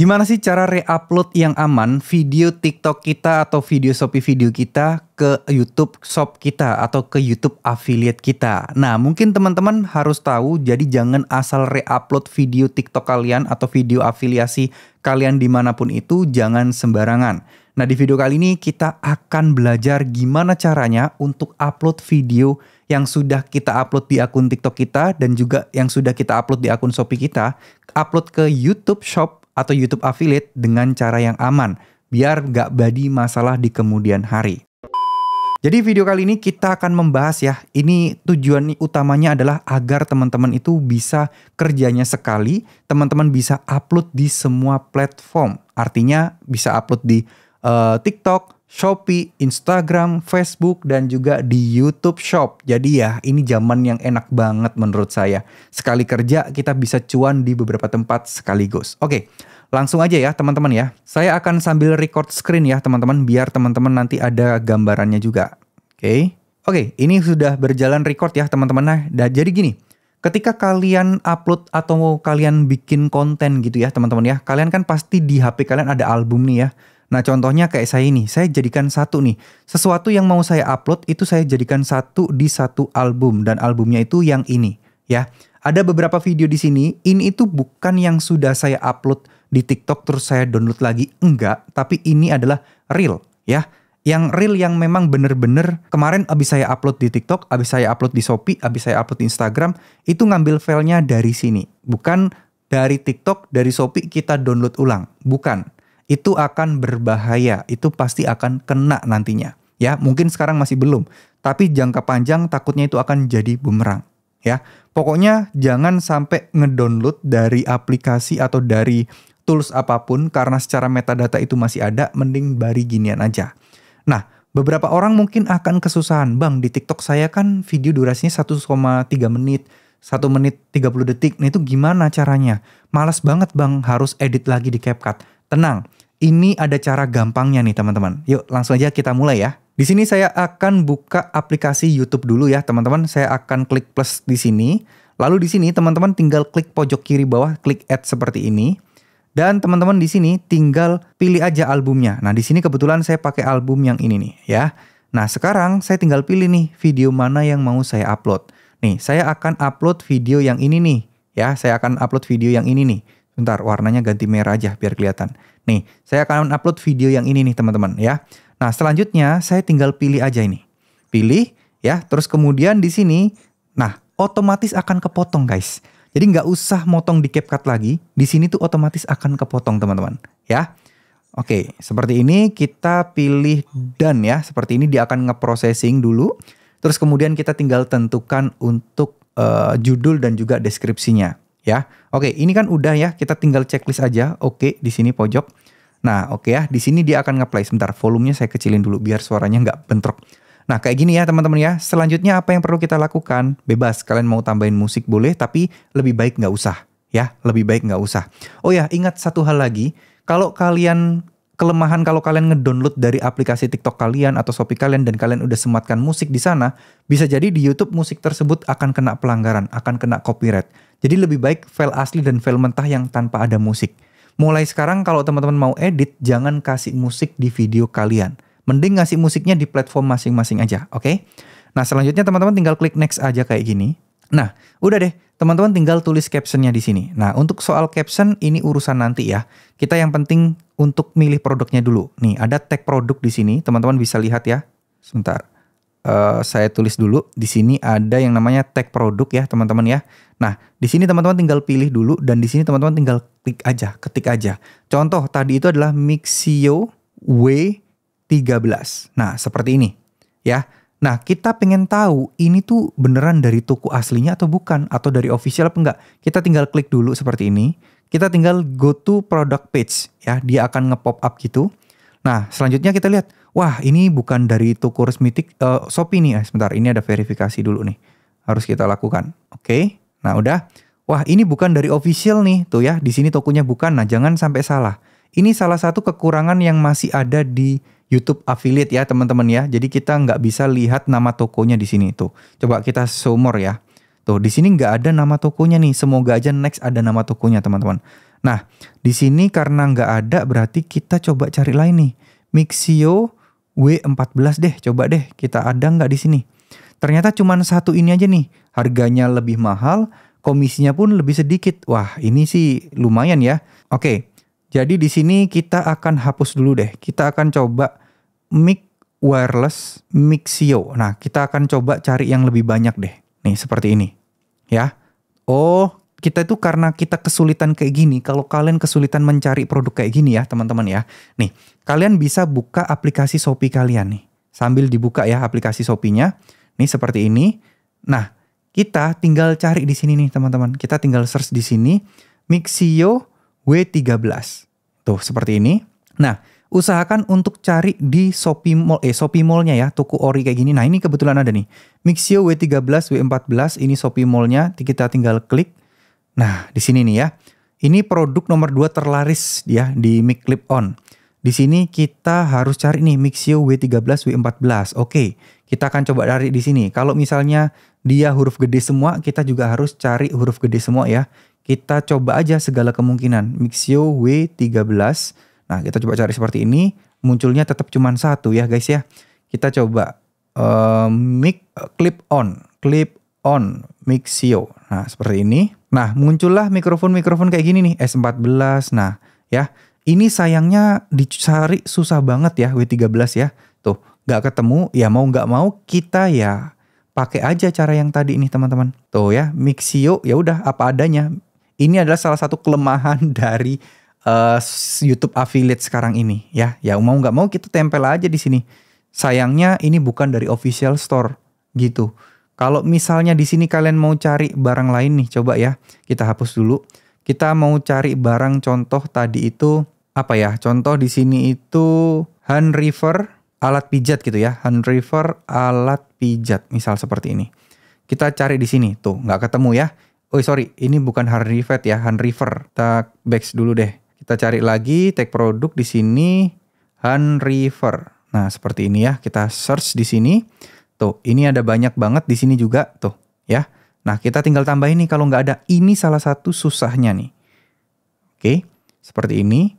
Gimana sih cara re-upload yang aman video TikTok kita atau video Shopee video kita ke YouTube Shop kita atau ke YouTube affiliate kita? Nah, mungkin teman-teman harus tahu jadi jangan asal re-upload video TikTok kalian atau video afiliasi kalian dimanapun itu jangan sembarangan. Nah, di video kali ini kita akan belajar gimana caranya untuk upload video yang sudah kita upload di akun TikTok kita dan juga yang sudah kita upload di akun Shopee kita, upload ke YouTube Shop atau YouTube affiliate dengan cara yang aman, biar nggak badi masalah di kemudian hari. Jadi video kali ini kita akan membahas ya, ini tujuan utamanya adalah agar teman-teman itu bisa kerjanya sekali, teman-teman bisa upload di semua platform. Artinya bisa upload di uh, TikTok, Shopee, Instagram, Facebook, dan juga di YouTube Shop. Jadi ya, ini zaman yang enak banget menurut saya. Sekali kerja, kita bisa cuan di beberapa tempat sekaligus. Oke, Langsung aja ya teman-teman ya. Saya akan sambil record screen ya teman-teman biar teman-teman nanti ada gambarannya juga. Oke. Okay. Oke, okay, ini sudah berjalan record ya teman-teman. Nah, dah jadi gini, ketika kalian upload atau kalian bikin konten gitu ya teman-teman ya, kalian kan pasti di HP kalian ada album nih ya. Nah contohnya kayak saya ini, saya jadikan satu nih. Sesuatu yang mau saya upload itu saya jadikan satu di satu album. Dan albumnya itu yang ini ya. Ada beberapa video di sini, ini itu bukan yang sudah saya upload di TikTok terus saya download lagi. Enggak, tapi ini adalah real ya. Yang real yang memang bener-bener kemarin abis saya upload di TikTok, abis saya upload di Shopee, abis saya upload di Instagram, itu ngambil filenya dari sini. Bukan dari TikTok, dari Shopee kita download ulang. Bukan. Itu akan berbahaya, itu pasti akan kena nantinya. Ya, mungkin sekarang masih belum, tapi jangka panjang takutnya itu akan jadi bumerang ya. Pokoknya jangan sampai ngedownload dari aplikasi atau dari tools apapun karena secara metadata itu masih ada, mending bari ginian aja. Nah, beberapa orang mungkin akan kesusahan, Bang, di TikTok saya kan video durasinya 1,3 menit, 1 menit 30 detik. Nah, itu gimana caranya? Males banget, Bang, harus edit lagi di CapCut. Tenang, ini ada cara gampangnya nih, teman-teman. Yuk, langsung aja kita mulai ya. Di sini saya akan buka aplikasi YouTube dulu ya, teman-teman. Saya akan klik plus di sini. Lalu di sini teman-teman tinggal klik pojok kiri bawah, klik add seperti ini. Dan teman-teman di sini tinggal pilih aja albumnya. Nah, di sini kebetulan saya pakai album yang ini nih ya. Nah, sekarang saya tinggal pilih nih video mana yang mau saya upload. Nih, saya akan upload video yang ini nih ya. Saya akan upload video yang ini nih. Bentar, warnanya ganti merah aja biar kelihatan. Nih, saya akan upload video yang ini nih teman-teman ya. Nah, selanjutnya saya tinggal pilih aja ini. Pilih ya, terus kemudian di sini nah, otomatis akan kepotong guys. Jadi nggak usah motong di CapCut lagi. Di sini tuh otomatis akan kepotong teman-teman. Ya. Oke, seperti ini kita pilih done ya. Seperti ini dia akan ngeprocessing dulu. Terus kemudian kita tinggal tentukan untuk uh, judul dan juga deskripsinya ya. Oke, ini kan udah ya. Kita tinggal checklist aja. Oke, di sini pojok. Nah, oke ya. Di sini dia akan ngeplay. Sebentar, volumenya saya kecilin dulu biar suaranya nggak bentrok. Nah kayak gini ya teman-teman ya. Selanjutnya apa yang perlu kita lakukan? Bebas kalian mau tambahin musik boleh tapi lebih baik nggak usah ya. Lebih baik nggak usah. Oh ya ingat satu hal lagi. Kalau kalian kelemahan kalau kalian ngedownload dari aplikasi TikTok kalian atau Shopee kalian dan kalian udah sematkan musik di sana, bisa jadi di YouTube musik tersebut akan kena pelanggaran, akan kena copyright. Jadi lebih baik file asli dan file mentah yang tanpa ada musik. Mulai sekarang kalau teman-teman mau edit, jangan kasih musik di video kalian Mending ngasih musiknya di platform masing-masing aja, oke? Okay? Nah, selanjutnya teman-teman tinggal klik next aja kayak gini. Nah, udah deh, teman-teman tinggal tulis captionnya di sini. Nah, untuk soal caption ini urusan nanti ya. Kita yang penting untuk milih produknya dulu. Nih, ada tag produk di sini, teman-teman bisa lihat ya. Sebentar. Uh, saya tulis dulu di sini ada yang namanya tag produk ya teman-teman ya. Nah di sini teman-teman tinggal pilih dulu dan di sini teman-teman tinggal klik aja, ketik aja. Contoh tadi itu adalah Mixio W 13. Nah, seperti ini ya. Nah, kita pengen tahu ini tuh beneran dari toko aslinya atau bukan atau dari official apa enggak. Kita tinggal klik dulu seperti ini. Kita tinggal go to product page ya. Dia akan nge-pop up gitu. Nah, selanjutnya kita lihat, wah ini bukan dari toko resmi tik, uh, Shopee nih. Eh, sebentar, ini ada verifikasi dulu nih. Harus kita lakukan. Oke. Okay. Nah, udah. Wah, ini bukan dari official nih. Tuh ya, di sini tokonya bukan. Nah, jangan sampai salah. Ini salah satu kekurangan yang masih ada di YouTube affiliate ya teman-teman ya. Jadi kita nggak bisa lihat nama tokonya di sini tuh. Coba kita sumur ya. Tuh di sini nggak ada nama tokonya nih. Semoga aja next ada nama tokonya teman-teman. Nah di sini karena nggak ada berarti kita coba cari lain nih. Mixio W14 deh. Coba deh kita ada nggak di sini. Ternyata cuma satu ini aja nih. Harganya lebih mahal, komisinya pun lebih sedikit. Wah ini sih lumayan ya. Oke. Jadi di sini kita akan hapus dulu deh. Kita akan coba mic wireless Mixio. Nah, kita akan coba cari yang lebih banyak deh. Nih, seperti ini. Ya. Oh, kita itu karena kita kesulitan kayak gini, kalau kalian kesulitan mencari produk kayak gini ya, teman-teman ya. Nih, kalian bisa buka aplikasi Shopee kalian nih. Sambil dibuka ya aplikasi Shopee-nya. Nih, seperti ini. Nah, kita tinggal cari di sini nih, teman-teman. Kita tinggal search di sini Mixio W13. Tuh, seperti ini. Nah, usahakan untuk cari di Shopee Mall, eh Shopee mallnya ya, toko ori kayak gini. Nah ini kebetulan ada nih, Mixio W13, W14, ini Shopee mallnya kita tinggal klik. Nah di sini nih ya, ini produk nomor 2 terlaris ya di mic clip on. Di sini kita harus cari nih Mixio W13, W14. Oke, kita akan coba cari di sini. Kalau misalnya dia huruf gede semua, kita juga harus cari huruf gede semua ya. Kita coba aja segala kemungkinan. Mixio W13, Nah, kita coba cari seperti ini, munculnya tetap cuma satu ya guys ya. Kita coba uh, mic uh, clip on, clip on Mixio. Nah, seperti ini. Nah, muncullah mikrofon-mikrofon kayak gini nih, S14. Nah, ya. Ini sayangnya dicari susah banget ya W13 ya. Tuh, gak ketemu, ya mau nggak mau kita ya pakai aja cara yang tadi ini teman-teman. Tuh ya, Mixio ya udah apa adanya. Ini adalah salah satu kelemahan dari uh, YouTube affiliate sekarang ini ya. Ya mau nggak mau kita tempel aja di sini. Sayangnya ini bukan dari official store gitu. Kalau misalnya di sini kalian mau cari barang lain nih, coba ya kita hapus dulu. Kita mau cari barang contoh tadi itu apa ya? Contoh di sini itu hand river alat pijat gitu ya, hand river alat pijat misal seperti ini. Kita cari di sini tuh nggak ketemu ya. Oh sorry, ini bukan hard rivet ya, hand river. Kita back dulu deh. Kita cari lagi tag produk di sini Han River. Nah, seperti ini ya. Kita search di sini. Tuh, ini ada banyak banget di sini juga tuh, ya. Nah, kita tinggal tambahin nih kalau nggak ada ini salah satu susahnya nih. Oke, seperti ini.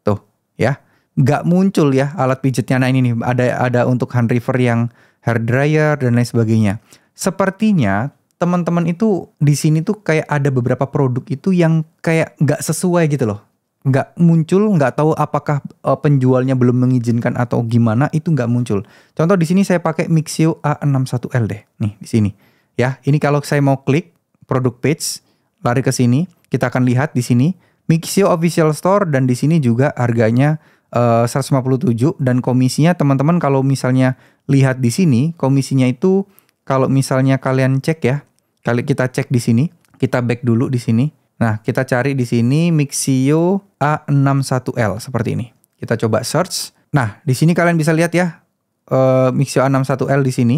Tuh, ya. Nggak muncul ya alat pijetnya. Nah, ini nih ada ada untuk hand river yang hair dryer dan lain sebagainya. Sepertinya teman-teman itu di sini tuh kayak ada beberapa produk itu yang kayak nggak sesuai gitu loh nggak muncul, nggak tahu apakah uh, penjualnya belum mengizinkan atau gimana itu nggak muncul. Contoh di sini saya pakai Mixio A61L deh, nih di sini. Ya, ini kalau saya mau klik produk page, lari ke sini, kita akan lihat di sini Mixio Official Store dan di sini juga harganya eh, uh, 157 dan komisinya teman-teman kalau misalnya lihat di sini komisinya itu kalau misalnya kalian cek ya, kali kita cek di sini, kita back dulu di sini Nah, kita cari di sini Mixio A61L seperti ini. Kita coba search. Nah, di sini kalian bisa lihat ya uh, Mixio A61L di sini.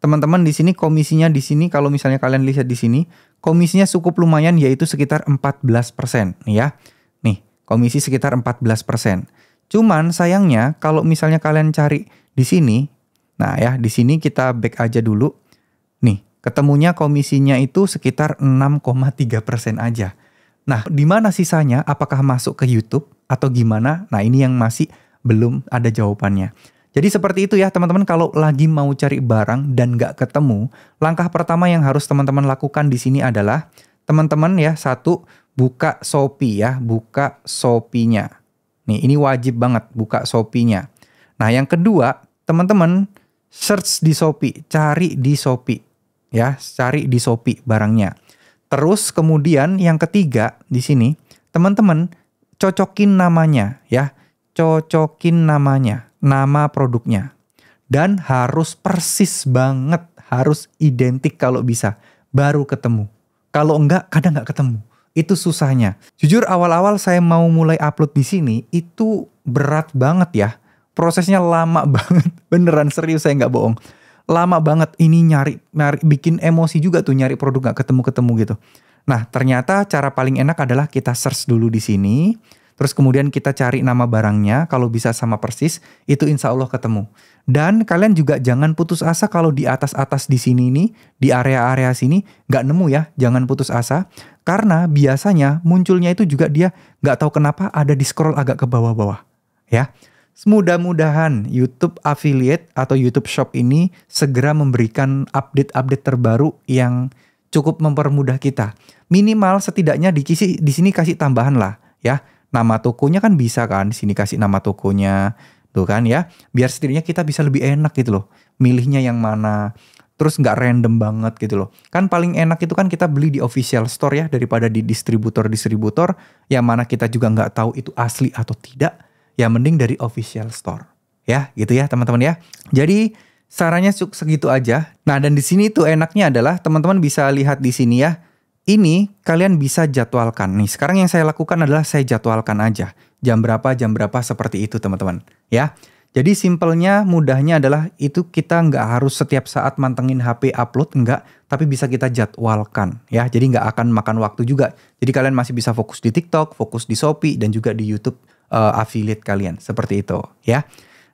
Teman-teman di sini komisinya di sini kalau misalnya kalian lihat di sini, komisinya cukup lumayan yaitu sekitar 14% nih ya. Nih, komisi sekitar 14%. Cuman sayangnya kalau misalnya kalian cari di sini, nah ya di sini kita back aja dulu. Nih, Ketemunya komisinya itu sekitar 6,3 persen aja. Nah, di mana sisanya? Apakah masuk ke YouTube atau gimana? Nah, ini yang masih belum ada jawabannya. Jadi seperti itu ya teman-teman kalau lagi mau cari barang dan nggak ketemu, langkah pertama yang harus teman-teman lakukan di sini adalah teman-teman ya satu buka Shopee ya, buka Shopee-nya. Nih, ini wajib banget buka Shopee-nya. Nah, yang kedua, teman-teman search di Shopee, cari di Shopee ya, cari di Shopee barangnya. Terus kemudian yang ketiga di sini, teman-teman cocokin namanya ya, cocokin namanya, nama produknya. Dan harus persis banget, harus identik kalau bisa, baru ketemu. Kalau enggak, kadang enggak ketemu. Itu susahnya. Jujur awal-awal saya mau mulai upload di sini, itu berat banget ya. Prosesnya lama banget, beneran serius saya nggak bohong lama banget ini nyari, nyari bikin emosi juga tuh nyari produk gak ketemu-ketemu gitu. Nah, ternyata cara paling enak adalah kita search dulu di sini, terus kemudian kita cari nama barangnya, kalau bisa sama persis, itu insya Allah ketemu. Dan kalian juga jangan putus asa kalau di atas-atas di sini ini di area-area sini, gak nemu ya, jangan putus asa. Karena biasanya munculnya itu juga dia gak tahu kenapa ada di scroll agak ke bawah-bawah. Ya, Semudah-mudahan YouTube affiliate atau YouTube Shop ini segera memberikan update-update terbaru yang cukup mempermudah kita. Minimal setidaknya di, sini, di sini kasih tambahan lah ya. Nama tokonya kan bisa kan, di sini kasih nama tokonya tuh kan ya. Biar setidaknya kita bisa lebih enak gitu loh. Milihnya yang mana, terus nggak random banget gitu loh. Kan paling enak itu kan kita beli di official store ya daripada di distributor-distributor yang mana kita juga nggak tahu itu asli atau tidak ya mending dari official store. Ya, gitu ya teman-teman ya. Jadi sarannya segitu aja. Nah, dan di sini tuh enaknya adalah teman-teman bisa lihat di sini ya. Ini kalian bisa jadwalkan nih. Sekarang yang saya lakukan adalah saya jadwalkan aja. Jam berapa, jam berapa seperti itu teman-teman. Ya, jadi simpelnya, mudahnya adalah itu kita nggak harus setiap saat mantengin HP upload, enggak Tapi bisa kita jadwalkan ya. Jadi nggak akan makan waktu juga. Jadi kalian masih bisa fokus di TikTok, fokus di Shopee, dan juga di Youtube uh, affiliate kalian seperti itu ya.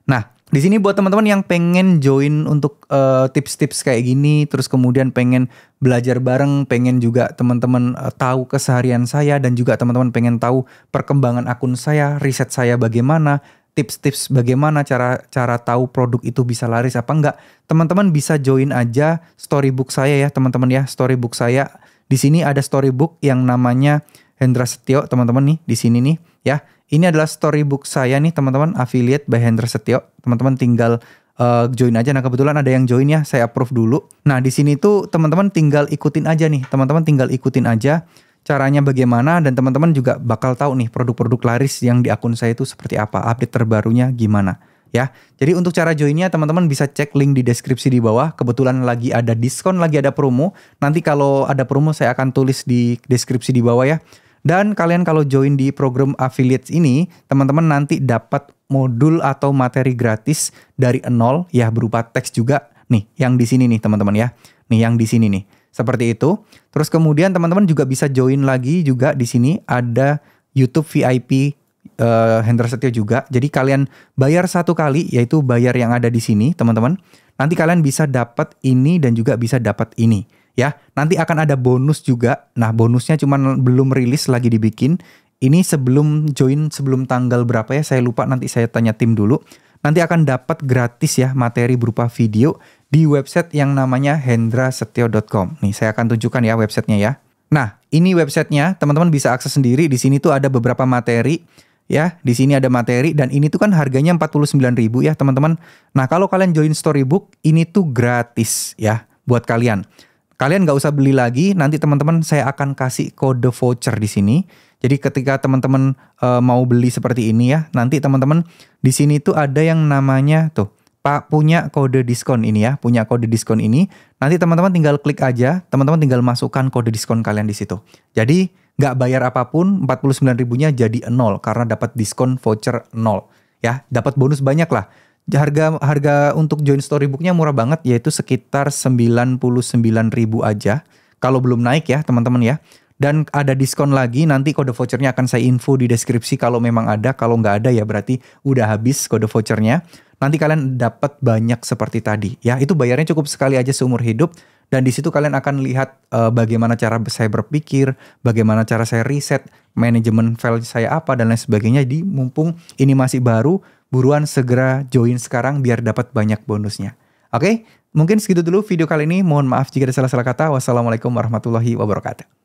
Nah, di sini buat teman-teman yang pengen join untuk eh, tips-tips uh, kayak gini, terus kemudian pengen belajar bareng, pengen juga teman-teman uh, tahu keseharian saya dan juga teman-teman pengen tahu perkembangan akun saya, riset saya bagaimana, tips-tips bagaimana cara cara tahu produk itu bisa laris apa enggak. Teman-teman bisa join aja storybook saya ya, teman-teman ya, storybook saya. Di sini ada storybook yang namanya Hendra Setio, teman-teman nih, di sini nih ya ini adalah storybook saya nih teman-teman affiliate by Hendra Setio. Teman-teman tinggal uh, join aja. Nah kebetulan ada yang join ya, saya approve dulu. Nah di sini tuh teman-teman tinggal ikutin aja nih. Teman-teman tinggal ikutin aja caranya bagaimana dan teman-teman juga bakal tahu nih produk-produk laris yang di akun saya itu seperti apa, update terbarunya gimana ya. Jadi untuk cara joinnya teman-teman bisa cek link di deskripsi di bawah. Kebetulan lagi ada diskon, lagi ada promo. Nanti kalau ada promo saya akan tulis di deskripsi di bawah ya. Dan kalian kalau join di program affiliates ini, teman-teman nanti dapat modul atau materi gratis dari nol ya berupa teks juga. Nih, yang di sini nih teman-teman ya. Nih yang di sini nih. Seperti itu. Terus kemudian teman-teman juga bisa join lagi juga di sini ada YouTube VIP uh, eh, Hendra Setio juga. Jadi kalian bayar satu kali yaitu bayar yang ada di sini, teman-teman. Nanti kalian bisa dapat ini dan juga bisa dapat ini ya. Nanti akan ada bonus juga. Nah, bonusnya cuman belum rilis lagi dibikin. Ini sebelum join sebelum tanggal berapa ya? Saya lupa nanti saya tanya tim dulu. Nanti akan dapat gratis ya materi berupa video di website yang namanya hendrasetio.com. Nih, saya akan tunjukkan ya websitenya ya. Nah, ini websitenya. Teman-teman bisa akses sendiri. Di sini tuh ada beberapa materi ya. Di sini ada materi dan ini tuh kan harganya 49.000 ya, teman-teman. Nah, kalau kalian join Storybook, ini tuh gratis ya buat kalian. Kalian nggak usah beli lagi, nanti teman-teman saya akan kasih kode voucher di sini. Jadi ketika teman-teman e, mau beli seperti ini ya, nanti teman-teman di sini tuh ada yang namanya tuh Pak punya kode diskon ini ya, punya kode diskon ini. Nanti teman-teman tinggal klik aja, teman-teman tinggal masukkan kode diskon kalian di situ. Jadi nggak bayar apapun, 49 ribunya jadi nol karena dapat diskon voucher nol. Ya, dapat bonus banyak lah harga harga untuk join storybooknya murah banget yaitu sekitar 99.000 aja kalau belum naik ya teman-teman ya dan ada diskon lagi nanti kode vouchernya akan saya info di deskripsi kalau memang ada kalau nggak ada ya berarti udah habis kode vouchernya nanti kalian dapat banyak seperti tadi ya itu bayarnya cukup sekali aja seumur hidup dan di situ kalian akan lihat uh, bagaimana cara saya berpikir, bagaimana cara saya riset, manajemen file saya apa dan lain sebagainya. di mumpung ini masih baru, buruan segera join sekarang biar dapat banyak bonusnya. Oke, mungkin segitu dulu video kali ini. Mohon maaf jika ada salah-salah kata. Wassalamualaikum warahmatullahi wabarakatuh.